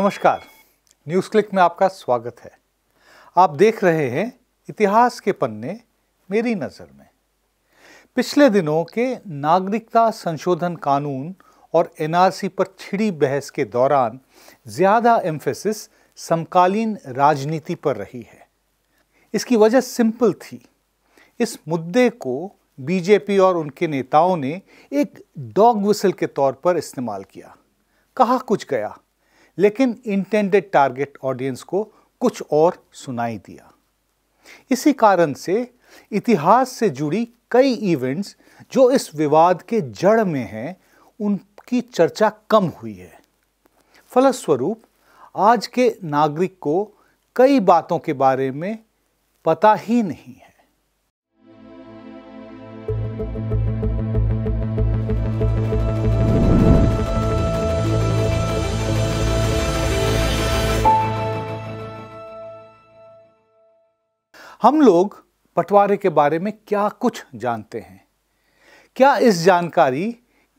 नमस्कार news click में आपका स्वागत है आप देख रहे हैं इतिहास के पन्ने मेरी नज़र में पिछले दिनों के नागरिकता संशोधन कानून और एनआरसी पर छिड़ी बहस के दौरान ज़्यादा एम्फेसिस समकालीन राजनीति पर रही है इसकी वजह सिंपल थी इस मुद्दे को बीजेपी और उनके नेताओं ने एक डॉग विसल के तौर पर इस्तेमाल किया कहा कुछ गया लेकिन इंटेंडेड टारगेट ऑडियंस को कुछ और सुनाई दिया इसी कारण से इतिहास से जुड़ी कई इवेंट्स जो इस विवाद के जड़ में हैं उनकी चर्चा कम हुई है फलस्वरूप आज के नागरिक को कई बातों के बारे में पता ही नहीं है हम लोग बंटवारे के बारे में क्या कुछ जानते हैं क्या इस जानकारी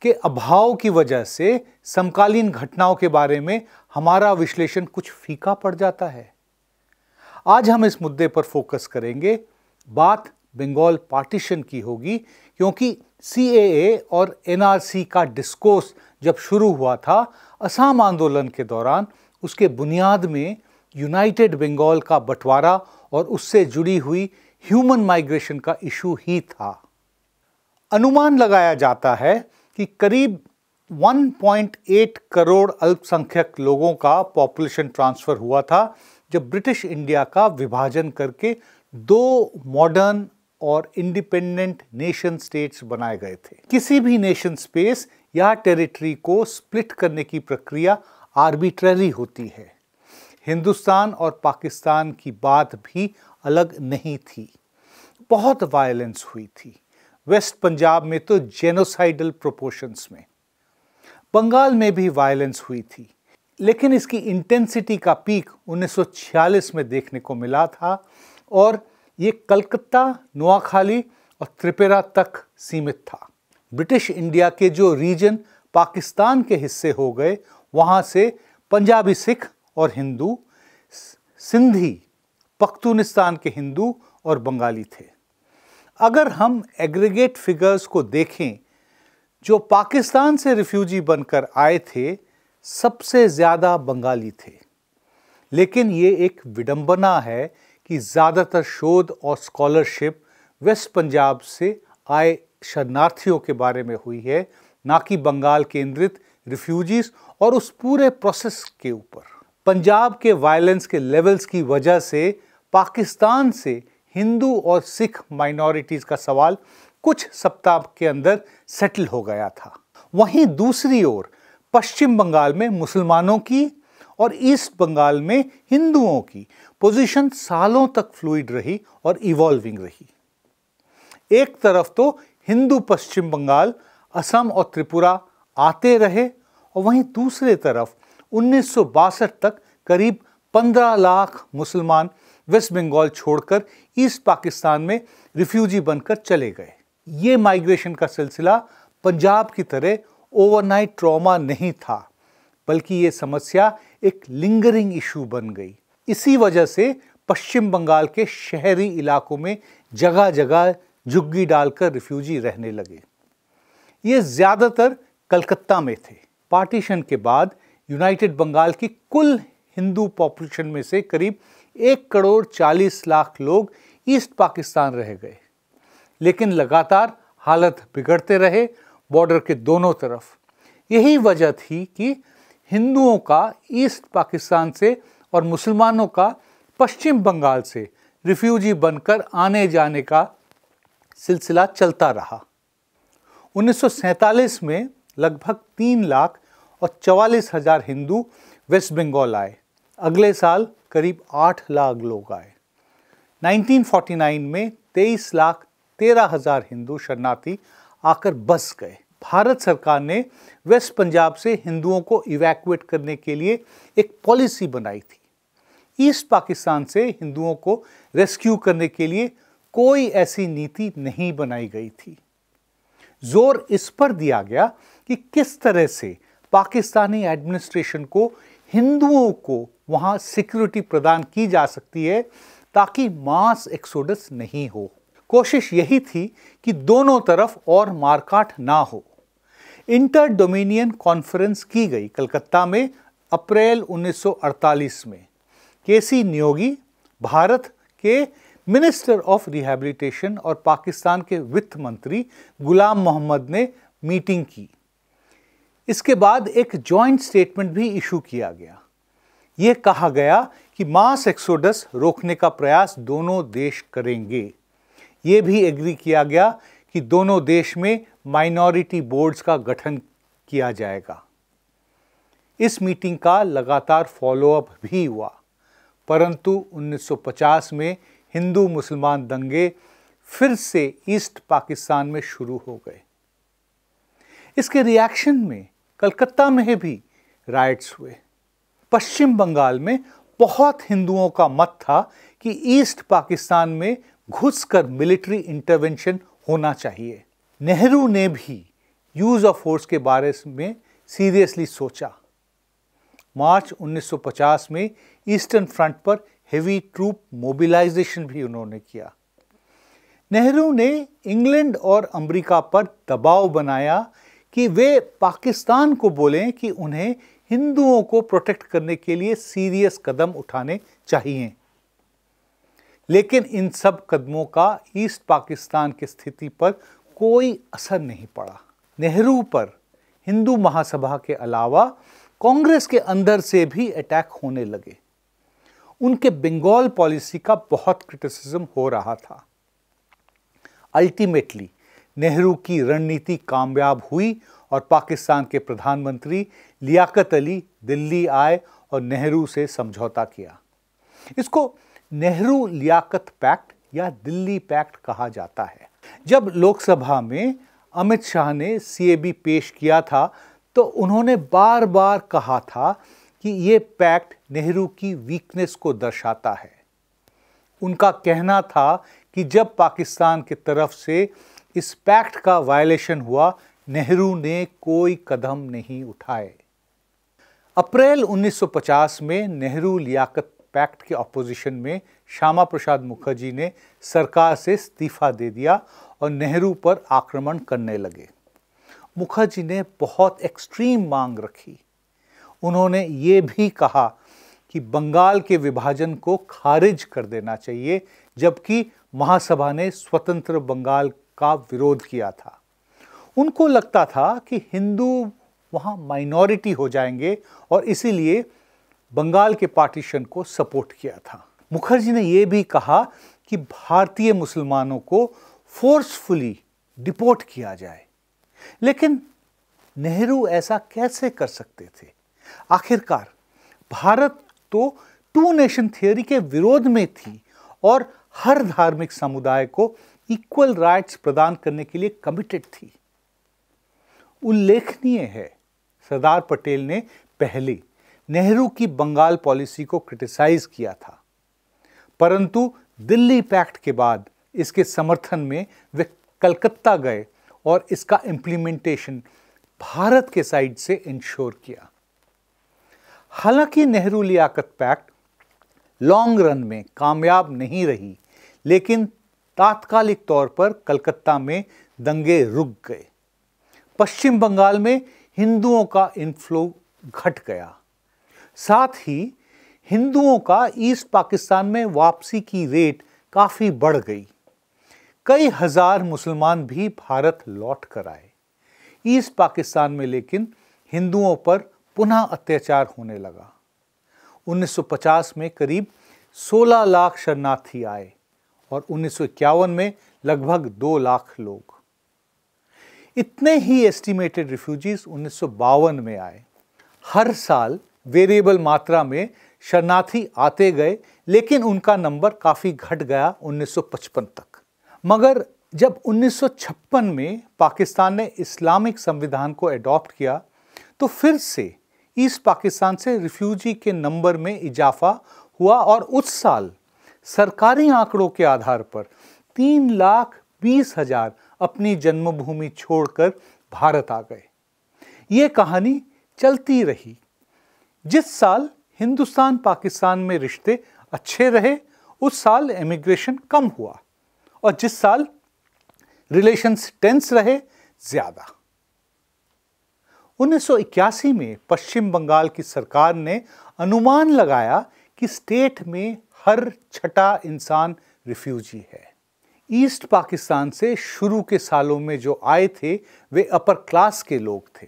के अभाव की वजह से समकालीन घटनाओं के बारे में हमारा विश्लेषण कुछ फीका पड़ जाता है आज हम इस मुद्दे पर फोकस करेंगे बात बंगाल पार्टीशन की होगी क्योंकि सी और एनआरसी का डिस्कोर्स जब शुरू हुआ था असम आंदोलन के दौरान उसके बुनियाद में यूनाइटेड बंगाल का बंटवारा और उससे जुड़ी हुई ह्यूमन माइग्रेशन का इशू ही था अनुमान लगाया जाता है कि करीब 1.8 करोड़ अल्पसंख्यक लोगों का पॉपुलेशन ट्रांसफ़र हुआ था जब ब्रिटिश इंडिया का विभाजन करके दो मॉडर्न और इंडिपेंडेंट नेशन स्टेट्स बनाए गए थे किसी भी नेशन स्पेस या टेरिटरी को स्प्लिट करने की प्रक्रिया आर्बिट्ररी होती है हिंदुस्तान और पाकिस्तान की बात भी अलग नहीं थी बहुत वायलेंस हुई थी वेस्ट पंजाब में तो जेनोसाइडल प्रोपोर्शंस में बंगाल में भी वायलेंस हुई थी लेकिन इसकी इंटेंसिटी का पीक 1946 में देखने को मिला था और ये कलकत्ता नोआखाली और त्रिपुरा तक सीमित था ब्रिटिश इंडिया के जो रीजन पाकिस्तान के हिस्से हो गए वहाँ से पंजाबी सिख और हिंदू सिंधी पख्तूनिस्तान के हिंदू और बंगाली थे अगर हम एग्रीगेट फिगर्स को देखें जो पाकिस्तान से रिफ्यूजी बनकर आए थे सबसे ज़्यादा बंगाली थे लेकिन ये एक विडंबना है कि ज़्यादातर शोध और स्कॉलरशिप वेस्ट पंजाब से आए शरणार्थियों के बारे में हुई है ना कि बंगाल केंद्रित रिफ्यूजीज़ और उस पूरे प्रोसेस के ऊपर पंजाब के वायलेंस के लेवल्स की वजह से पाकिस्तान से हिंदू और सिख माइनॉरिटीज़ का सवाल कुछ सप्ताह के अंदर सेटल हो गया था वहीं दूसरी ओर पश्चिम बंगाल में मुसलमानों की और ईस्ट बंगाल में हिंदुओं की पोजीशन सालों तक फ्लूइड रही और इवॉल्विंग रही एक तरफ तो हिंदू पश्चिम बंगाल असम और त्रिपुरा आते रहे और वहीं दूसरे तरफ उन्नीस तक करीब 15 लाख मुसलमान वेस्ट बंगाल छोड़कर ईस्ट पाकिस्तान में रिफ्यूजी बनकर चले गए ये माइग्रेशन का सिलसिला पंजाब की तरह ओवरनाइट ट्रॉमा नहीं था बल्कि ये समस्या एक लिंगरिंग इशू बन गई इसी वजह से पश्चिम बंगाल के शहरी इलाकों में जगह जगह झुग्गी डालकर रिफ्यूजी रहने लगे ये ज़्यादातर कलकत्ता में थे पार्टीशन के बाद यूनाइटेड बंगाल की कुल हिंदू पॉपुलेशन में से करीब एक करोड़ चालीस लाख लोग ईस्ट पाकिस्तान रह गए लेकिन लगातार हालत बिगड़ते रहे बॉर्डर के दोनों तरफ यही वजह थी कि हिंदुओं का ईस्ट पाकिस्तान से और मुसलमानों का पश्चिम बंगाल से रिफ्यूजी बनकर आने जाने का सिलसिला चलता रहा 1947 में लगभग तीन लाख और चवालीस हज़ार हिंदू वेस्ट बंगाल आए अगले साल करीब आठ लाख लोग आए 1949 में तेईस लाख तेरह हज़ार हिंदू शरणार्थी आकर बस गए भारत सरकार ने वेस्ट पंजाब से हिंदुओं को इवैक्यूएट करने के लिए एक पॉलिसी बनाई थी ईस्ट पाकिस्तान से हिंदुओं को रेस्क्यू करने के लिए कोई ऐसी नीति नहीं बनाई गई थी जोर इस पर दिया गया कि किस तरह से पाकिस्तानी एडमिनिस्ट्रेशन को हिंदुओं को वहाँ सिक्योरिटी प्रदान की जा सकती है ताकि मास एक्सोडस नहीं हो कोशिश यही थी कि दोनों तरफ और मारकाट ना हो इंटर डोमिनियन कॉन्फ्रेंस की गई कलकत्ता में अप्रैल 1948 में केसी नियोगी भारत के मिनिस्टर ऑफ रिहैबिलिटेशन और पाकिस्तान के वित्त मंत्री गुलाम मोहम्मद ने मीटिंग की इसके बाद एक जॉइंट स्टेटमेंट भी इशू किया गया यह कहा गया कि मास एक्सोडस रोकने का प्रयास दोनों देश करेंगे ये भी एग्री किया गया कि दोनों देश में माइनॉरिटी बोर्ड्स का गठन किया जाएगा इस मीटिंग का लगातार फॉलोअप भी हुआ परंतु 1950 में हिंदू मुसलमान दंगे फिर से ईस्ट पाकिस्तान में शुरू हो गए इसके रिएक्शन में कलकत्ता में भी राइट्स हुए पश्चिम बंगाल में बहुत हिंदुओं का मत था कि ईस्ट पाकिस्तान में घुसकर मिलिट्री इंटरवेंशन होना चाहिए नेहरू ने भी यूज़ ऑफ फोर्स के बारे में सीरियसली सोचा मार्च 1950 में ईस्टर्न फ्रंट पर हेवी ट्रूप मोबिलाइजेशन भी उन्होंने किया नेहरू ने इंग्लैंड और अमेरिका पर दबाव बनाया कि वे पाकिस्तान को बोलें कि उन्हें हिंदुओं को प्रोटेक्ट करने के लिए सीरियस कदम उठाने चाहिए लेकिन इन सब कदमों का ईस्ट पाकिस्तान की स्थिति पर कोई असर नहीं पड़ा नेहरू पर हिंदू महासभा के अलावा कांग्रेस के अंदर से भी अटैक होने लगे उनके बंगाल पॉलिसी का बहुत क्रिटिसिज्म हो रहा था अल्टीमेटली नेहरू की रणनीति कामयाब हुई और पाकिस्तान के प्रधानमंत्री लियाकत अली दिल्ली आए और नेहरू से समझौता किया इसको नेहरू लियाकत पैक्ट या दिल्ली पैक्ट कहा जाता है जब लोकसभा में अमित शाह ने सीएबी पेश किया था तो उन्होंने बार बार कहा था कि ये पैक्ट नेहरू की वीकनेस को दर्शाता है उनका कहना था कि जब पाकिस्तान की तरफ से इस पैक्ट का वायलेशन हुआ नेहरू ने कोई कदम नहीं उठाए अप्रैल 1950 में नेहरू लियाकत पैक्ट के अपोजिशन में श्यामा प्रसाद मुखर्जी ने सरकार से इस्तीफा दे दिया और नेहरू पर आक्रमण करने लगे मुखर्जी ने बहुत एक्सट्रीम मांग रखी उन्होंने ये भी कहा कि बंगाल के विभाजन को खारिज कर देना चाहिए जबकि महासभा ने स्वतंत्र बंगाल का विरोध किया था उनको लगता था कि हिंदू वहाँ माइनॉरिटी हो जाएंगे और इसीलिए बंगाल के पार्टीशन को सपोर्ट किया था मुखर्जी ने यह भी कहा कि भारतीय मुसलमानों को फोर्सफुली डिपोर्ट किया जाए लेकिन नेहरू ऐसा कैसे कर सकते थे आखिरकार भारत तो टू नेशन थियोरी के विरोध में थी और हर धार्मिक समुदाय को इक्वल राइट्स प्रदान करने के लिए कमिटेड थी उल्लेखनीय है सरदार पटेल ने पहले नेहरू की बंगाल पॉलिसी को क्रिटिसाइज किया था परंतु दिल्ली पैक्ट के बाद इसके समर्थन में वे कलकत्ता गए और इसका इम्प्लीमेंटेशन भारत के साइड से इंश्योर किया हालांकि Nehru Liaquat pact long run में कामयाब नहीं रही लेकिन तात्कालिक तौर पर कलकत्ता में दंगे रुक गए पश्चिम बंगाल में हिंदुओं का इन्फ्लो घट गया साथ ही हिंदुओं का ईस्ट पाकिस्तान में वापसी की रेट काफ़ी बढ़ गई कई हज़ार मुसलमान भी भारत लौट कर आए ईस्ट पाकिस्तान में लेकिन हिंदुओं पर पुनः अत्याचार होने लगा 1950 में करीब 16 लाख शरणार्थी आए और उन्नीस में लगभग दो लाख लोग इतने ही एस्टिमेटेड रिफ्यूजीज उन्नीस में आए हर साल वेरिएबल मात्रा में शरणार्थी आते गए लेकिन उनका नंबर काफ़ी घट गया 1955 तक मगर जब 1956 में पाकिस्तान ने इस्लामिक संविधान को एडॉप्ट किया तो फिर से ईस्ट पाकिस्तान से रिफ्यूजी के नंबर में इजाफा हुआ और उस साल सरकारी आंकड़ों के आधार पर तीन लाख बीस हजार अपनी जन्मभूमि छोड़कर भारत आ गए ये कहानी चलती रही जिस साल हिंदुस्तान पाकिस्तान में रिश्ते अच्छे रहे उस साल इमिग्रेशन कम हुआ और जिस साल रिलेशंस टेंस रहे ज़्यादा 1981 में पश्चिम बंगाल की सरकार ने अनुमान लगाया कि स्टेट में हर छठा इंसान रिफ्यूजी है ईस्ट पाकिस्तान से शुरू के सालों में जो आए थे वे अपर क्लास के लोग थे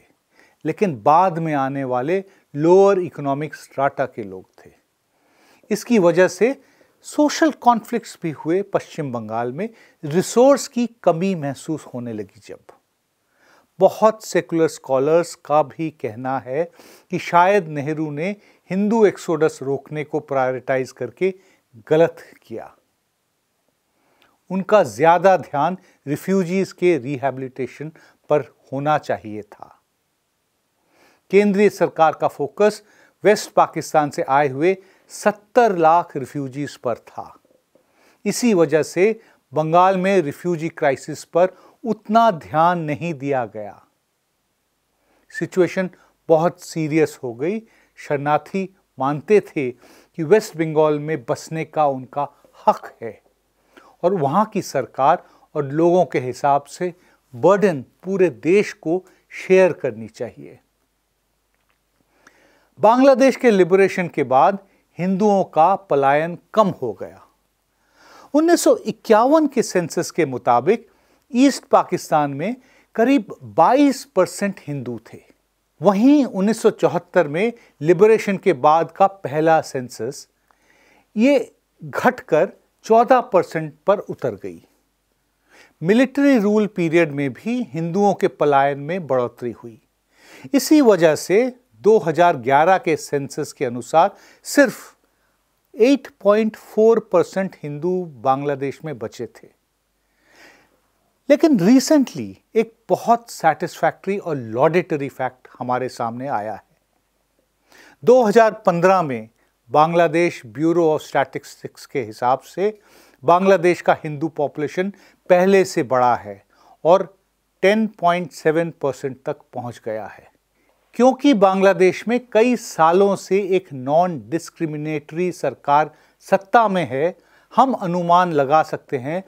लेकिन बाद में आने वाले लोअर इकोनॉमिक स्ट्राटा के लोग थे इसकी वजह से सोशल कॉन्फ्लिक्ट्स भी हुए पश्चिम बंगाल में रिसोर्स की कमी महसूस होने लगी जब बहुत सेकुलर स्कॉलर्स का भी कहना है कि शायद नेहरू ने हिंदू एक्सोडस रोकने को प्रायोरिटाइज करके गलत किया उनका ज़्यादा ध्यान रिफ्यूजीज़ के रिहैबिलिटेशन पर होना चाहिए था केंद्रीय सरकार का फोकस वेस्ट पाकिस्तान से आए हुए सत्तर लाख रिफ्यूजीज़ पर था इसी वजह से बंगाल में रिफ्यूजी क्राइसिस पर उतना ध्यान नहीं दिया गया सिचुएशन बहुत सीरियस हो गई शरणार्थी मानते थे कि वेस्ट बंगाल में बसने का उनका हक है और वहाँ की सरकार और लोगों के हिसाब से बर्डन पूरे देश को शेयर करनी चाहिए बांग्लादेश के लिबरेशन के बाद हिंदुओं का पलायन कम हो गया उन्नीस के सेंसस के मुताबिक ईस्ट पाकिस्तान में करीब 22 परसेंट हिंदू थे वहीं 1974 में लिबरेशन के बाद का पहला सेंसस ये घटकर 14 परसेंट पर उतर गई मिलिट्री रूल पीरियड में भी हिंदुओं के पलायन में बढ़ोतरी हुई इसी वजह से 2011 के सेंसस के अनुसार सिर्फ 8.4 परसेंट हिंदू बांग्लादेश में बचे थे लेकिन रिसेंटली एक बहुत सेटिस्फैक्ट्री और लॉडिटरी फैक्ट हमारे सामने आया है 2015 में बांग्लादेश ब्यूरो ऑफ स्टैटिस्टिक्स के हिसाब से बांग्लादेश का हिंदू पॉपुलेशन पहले से बड़ा है और 10.7 परसेंट तक पहुंच गया है क्योंकि बांग्लादेश में कई सालों से एक नॉन डिस्क्रिमिनेटरी सरकार सत्ता में है हम अनुमान लगा सकते हैं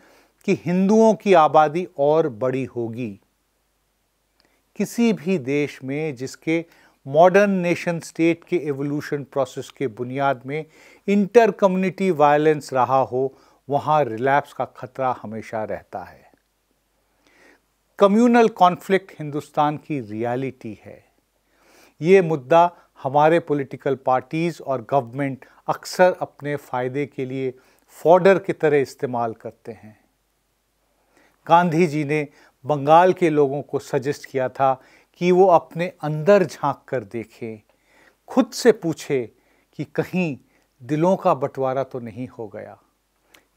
कि हिंदुओं की आबादी और बड़ी होगी किसी भी देश में जिसके मॉडर्न नेशन स्टेट के एवोल्यूशन प्रोसेस के बुनियाद में इंटर कम्युनिटी वायलेंस रहा हो वहाँ रिलैप्स का खतरा हमेशा रहता है कम्युनल कॉन्फ्लिक्ट हिंदुस्तान की रियलिटी है ये मुद्दा हमारे पॉलिटिकल पार्टीज़ और गवर्नमेंट अक्सर अपने फ़ायदे के लिए फॉर्डर की तरह इस्तेमाल करते हैं गांधी जी ने बंगाल के लोगों को सजेस्ट किया था कि वो अपने अंदर झांक कर देखें खुद से पूछे कि कहीं दिलों का बंटवारा तो नहीं हो गया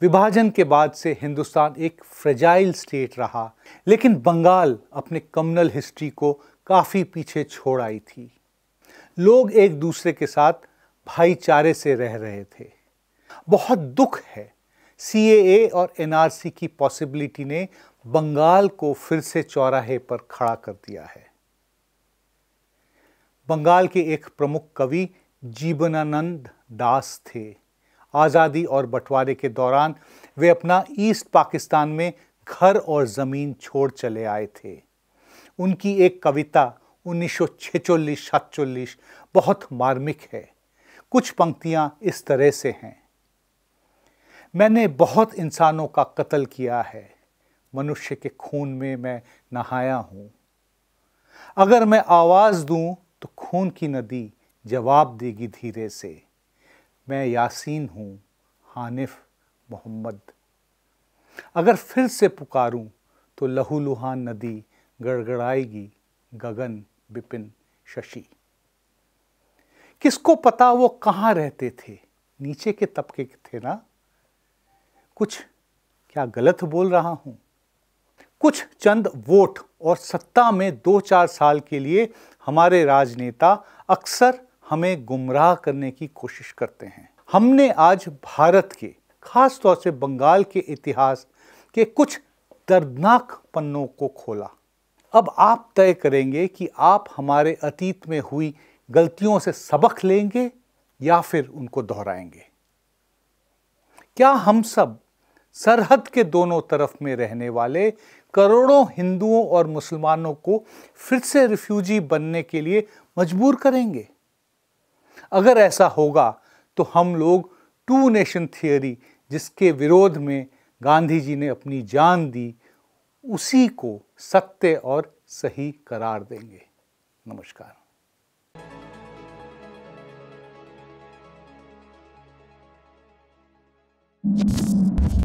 विभाजन के बाद से हिंदुस्तान एक फ्रेजाइल स्टेट रहा लेकिन बंगाल अपने कम्युनल हिस्ट्री को काफ़ी पीछे छोड़ आई थी लोग एक दूसरे के साथ भाईचारे से रह रहे थे बहुत दुख है सी और एनआरसी की पॉसिबिलिटी ने बंगाल को फिर से चौराहे पर खड़ा कर दिया है बंगाल के एक प्रमुख कवि जीवनानंद दास थे आज़ादी और बंटवारे के दौरान वे अपना ईस्ट पाकिस्तान में घर और ज़मीन छोड़ चले आए थे उनकी एक कविता उन्नीस सौ बहुत मार्मिक है कुछ पंक्तियाँ इस तरह से हैं मैंने बहुत इंसानों का कत्ल किया है मनुष्य के खून में मैं नहाया हूं अगर मैं आवाज़ दूं तो खून की नदी जवाब देगी धीरे से मैं यासीन हूं हानिफ मोहम्मद अगर फिर से पुकारूं तो लहूलुहान नदी गड़गड़ाएगी गगन बिपिन शशि किसको पता वो कहाँ रहते थे नीचे के तबके के थे ना कुछ क्या गलत बोल रहा हूं कुछ चंद वोट और सत्ता में दो चार साल के लिए हमारे राजनेता अक्सर हमें गुमराह करने की कोशिश करते हैं हमने आज भारत के खास तौर से बंगाल के इतिहास के कुछ दर्दनाक पन्नों को खोला अब आप तय करेंगे कि आप हमारे अतीत में हुई गलतियों से सबक लेंगे या फिर उनको दोहराएंगे क्या हम सब सरहद के दोनों तरफ में रहने वाले करोड़ों हिंदुओं और मुसलमानों को फिर से रिफ्यूजी बनने के लिए मजबूर करेंगे अगर ऐसा होगा तो हम लोग टू नेशन थियोरी जिसके विरोध में गांधी जी ने अपनी जान दी उसी को सत्य और सही करार देंगे नमस्कार Thank you.